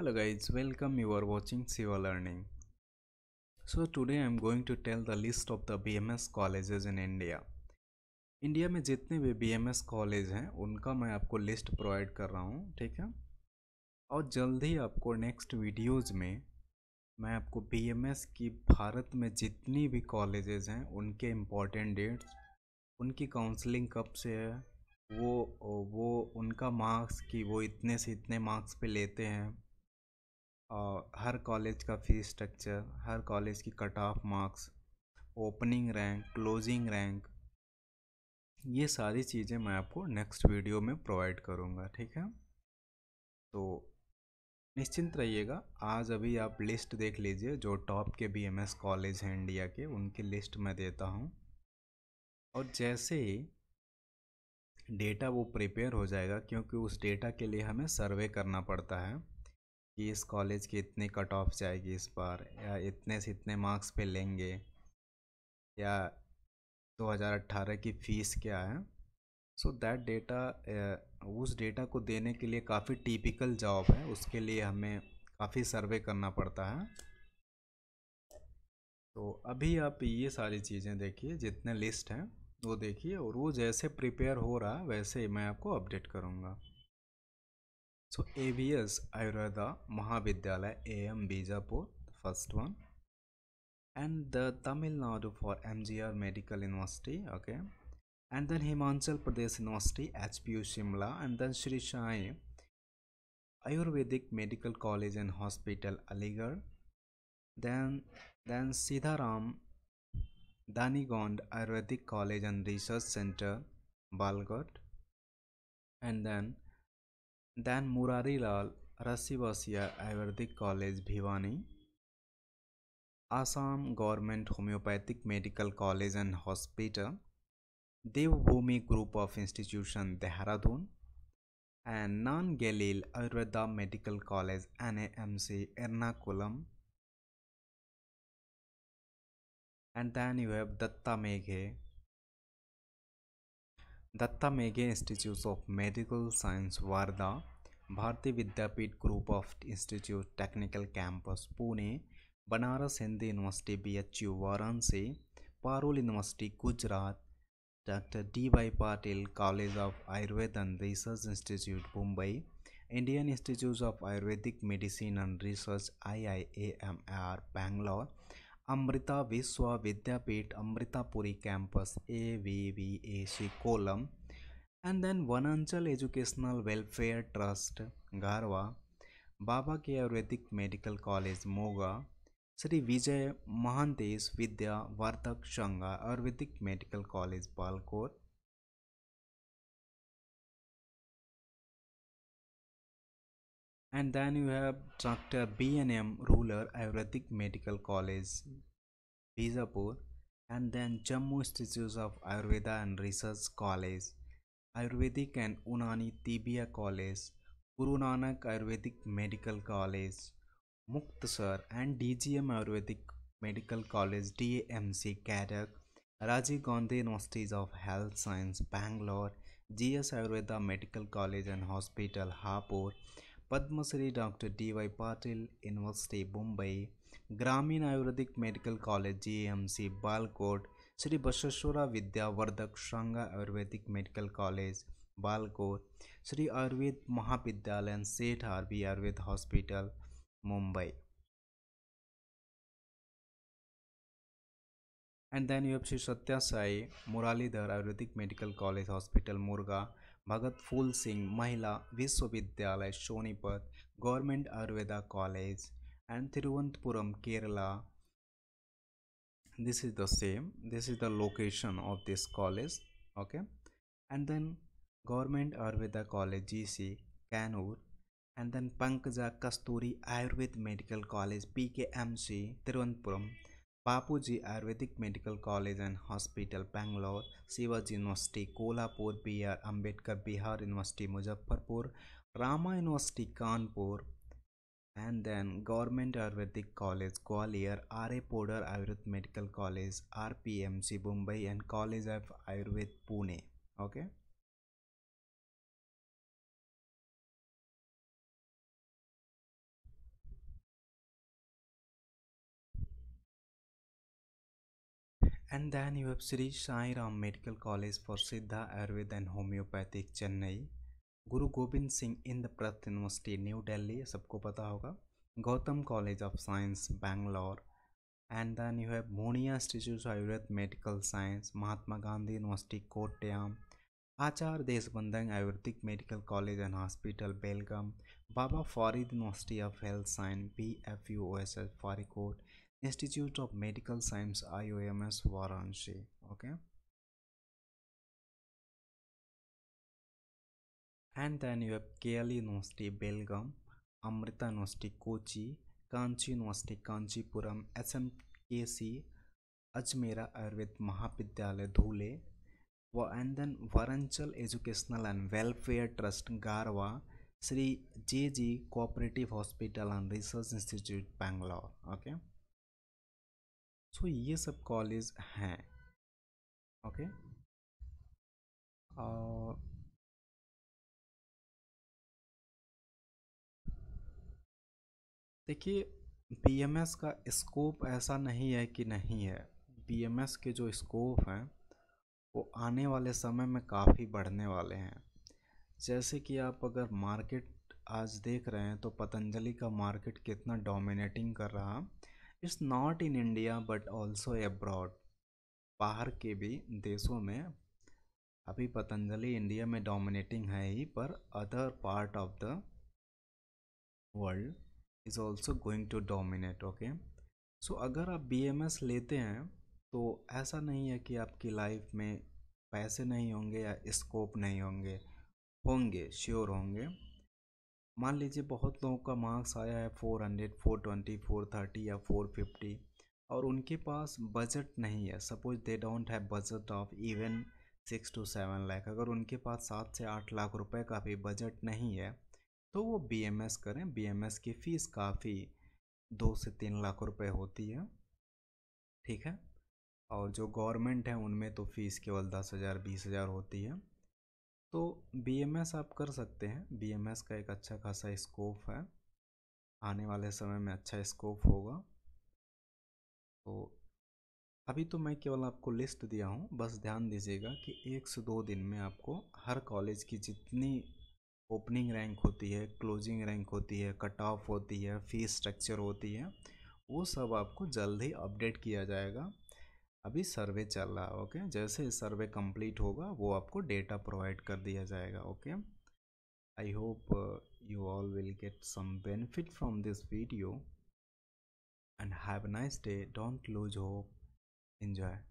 hello guys welcome you are watching Siva learning so today am going to tell the list of the bms colleges in india India में जितने भी bms college हैं उनका मैं आपको list provide कर रहा हूँ ठीक है और जल्द ही आपको नेक्स्ट वीडियोज में मैं आपको बीएमएस की भारत में जितनी भी कॉलेजेस हैं उनके इम्पॉर्टेंट डेट्स उनकी काउंसलिंग कब से है वो वो उनका मार्क्स की वो इतने से इतने मार्क्स पे लेते हैं और हर कॉलेज का फ़ीस स्ट्रक्चर हर कॉलेज की cut off marks opening rank closing rank ये सारी चीज़ें मैं आपको नेक्स्ट वीडियो में प्रोवाइड करूँगा ठीक है तो निश्चिंत रहिएगा आज अभी आप लिस्ट देख लीजिए जो टॉप के बी एम एस कॉलेज हैं इंडिया के उनकी लिस्ट मैं देता हूँ और जैसे ही डेटा वो प्रिपेयर हो जाएगा क्योंकि उस डेटा के लिए हमें सर्वे करना पड़ता है कि इस कॉलेज के इतने कट ऑफ जाएगी इस बार या इतने से इतने मार्क्स पे लेंगे या 2018 की फ़ीस क्या है सो दैट डेटा उस डेटा को देने के लिए काफ़ी टिपिकल जॉब है उसके लिए हमें काफ़ी सर्वे करना पड़ता है तो अभी आप ये सारी चीज़ें देखिए जितने लिस्ट हैं वो देखिए और वो जैसे प्रिपेयर हो रहा वैसे मैं आपको अपडेट करूँगा So ABS Ayurveda Mahavidyalaya AM Bijapur, first one. And the Tamil Nadu for MGR Medical University, okay. And then Himachal Pradesh University, HPU Shimla, and then Sri Sai Ayurvedic Medical College and Hospital, Aligarh. Then, then Sidharam Danigond Ayurvedic College and Research Center, Balgot. And then Then Murarilal Rasivasya Ayurvedic College Bhiwani. Assam Government Homeopathic Medical College and Hospital. Devbhumi Group of Institution Dehradun. And Nan Galil Ayurveda Medical College NAMC Ernakulam. And then you have Datta Meghe, Datta Meghe Institute of Medical Science Varda Bharati Vidyapeeth group of institute technical campus Pune Banaras Hindi university B H U Varanasi Parul university Gujarat doctor D Y Patil college of Ayurveda and research institute Mumbai Indian institute of Ayurvedic medicine and research I I A M R Bangalore Amrita Vishwavidyapeeth Amritapuri campus A V V A C Kollam And then Vananchal Educational Welfare Trust, Garwa, Baba K. Ayurvedic Medical College, Moga, Sri Vijay Mahantesh Vidya Vartak Shanga Ayurvedic Medical College, Balkot, and then you have Dr. BNM Ruler Ayurvedic Medical College Bijapur and then Jammu Institute of Ayurveda and Research College Ayurvedic and Unani Tibia College, Guru Nanak Ayurvedic Medical College, Muktasar and DGM Ayurvedic Medical College DAMC Kadak, Raji Gandhi Universities of Health Science Bangalore, GS Ayurveda Medical College and Hospital Hapur, Padma Dr. D.Y. Patil University Mumbai, Gramin Ayurvedic Medical College GAMC Balkot, Shri Basaveshwara Vidyavardhaka Sangha Ayurvedic medical college Balkot Shri Ayurveda Mahavidyalaya Seth R B Ayurveda hospital Mumbai and then you have Shri Satya Sai Muralidhar Ayurvedic Medical College Hospital Bhagat Phool Singh Mahila Vishwavidyalaya Sonipat government Ayurveda college and Thiruvananthapuram Kerala this is the same this is the location of this college okay and then government ayurveda college gc kanur and then pankaja kasturi ayurved medical college pkmc tiruvannapuram Papuji Ayurvedic Medical College and Hospital, Bangalore, Shivaji University, Kolhapur, BR, Ambedkar, Bihar University, Muzaffarpur, Rama University, Kanpur, and then Government Ayurvedic College Gwalior, R.A. Podar Ayurved Medical College, RPMC Mumbai and College of Ayurved Pune. Okay. And then you have Sri Sai Ram Medical College for Siddha Ayurved and Homeopathic Chennai. Guru Gobind Singh Indraprastha university new Delhi सबको पता होगा Gautam college of science Bangalore and then you have Monia institute of Ayurveda medical science Mahatma Gandhi university Kottayam Acharya Deshbandhan Ayurvedic medical college and hospital Belgaum Baba Farid university of health science B F U O S S Faridkot institute of medical science I O M S Varanasi okay And then you have Kerala University, Belgaum, Amrita University, Kochi, Kanchi University, Kanchipuram, SMKC, Ajmera Ayurved Mahavidyalaya, Dhule, and then Varanchal Educational and Welfare Trust, Garwa, Sri JG Cooperative Hospital and Research Institute, Bangalore. Okay. So so, ये सब college हैं okay और देखिए BMS का scope ऐसा नहीं है कि नहीं है बीएमएस के जो स्कोप हैं वो आने वाले समय में काफ़ी बढ़ने वाले हैं जैसे कि आप अगर मार्केट आज देख रहे हैं तो पतंजलि का मार्केट कितना डोमिनेटिंग कर रहा it's not in India but also abroad बाहर के भी देशों में अभी पतंजलि इंडिया में डोमिनेटिंग है ही पर other part of the world is also going to dominate okay so अगर आप बी एम एस लेते हैं तो ऐसा नहीं है कि आपकी लाइफ में पैसे नहीं होंगे या स्कोप नहीं होंगे होंगे श्योर होंगे मान लीजिए बहुत लोगों का मार्क्स आया है four hundred four twenty four thirty या फोर फिफ्टी और उनके पास बजट नहीं है suppose they don't have budget of even six to seven lakh अगर उनके पास सात से आठ लाख रुपए का भी बजट नहीं है तो वो बीएमएस करें बीएमएस की फ़ीस काफ़ी दो से तीन लाख रुपए होती है ठीक है और जो गवर्नमेंट है उनमें तो फ़ीस केवल दस हज़ार बीस हज़ार होती है तो बीएमएस आप कर सकते हैं बीएमएस का एक अच्छा खासा स्कोप है आने वाले समय में अच्छा स्कोप होगा तो अभी तो मैं केवल आपको लिस्ट दिया हूँ बस ध्यान दीजिएगा कि एक से दो दिन में आपको हर कॉलेज की जितनी ओपनिंग रैंक होती है क्लोजिंग रैंक होती है कट ऑफ होती है फीस स्ट्रक्चर होती है वो सब आपको जल्द ही अपडेट किया जाएगा अभी सर्वे चल रहा है ओके जैसे सर्वे कंप्लीट होगा वो आपको डेटा प्रोवाइड कर दिया जाएगा okay I hope you all will get some benefit from this video and have nice day don't lose hope enjoy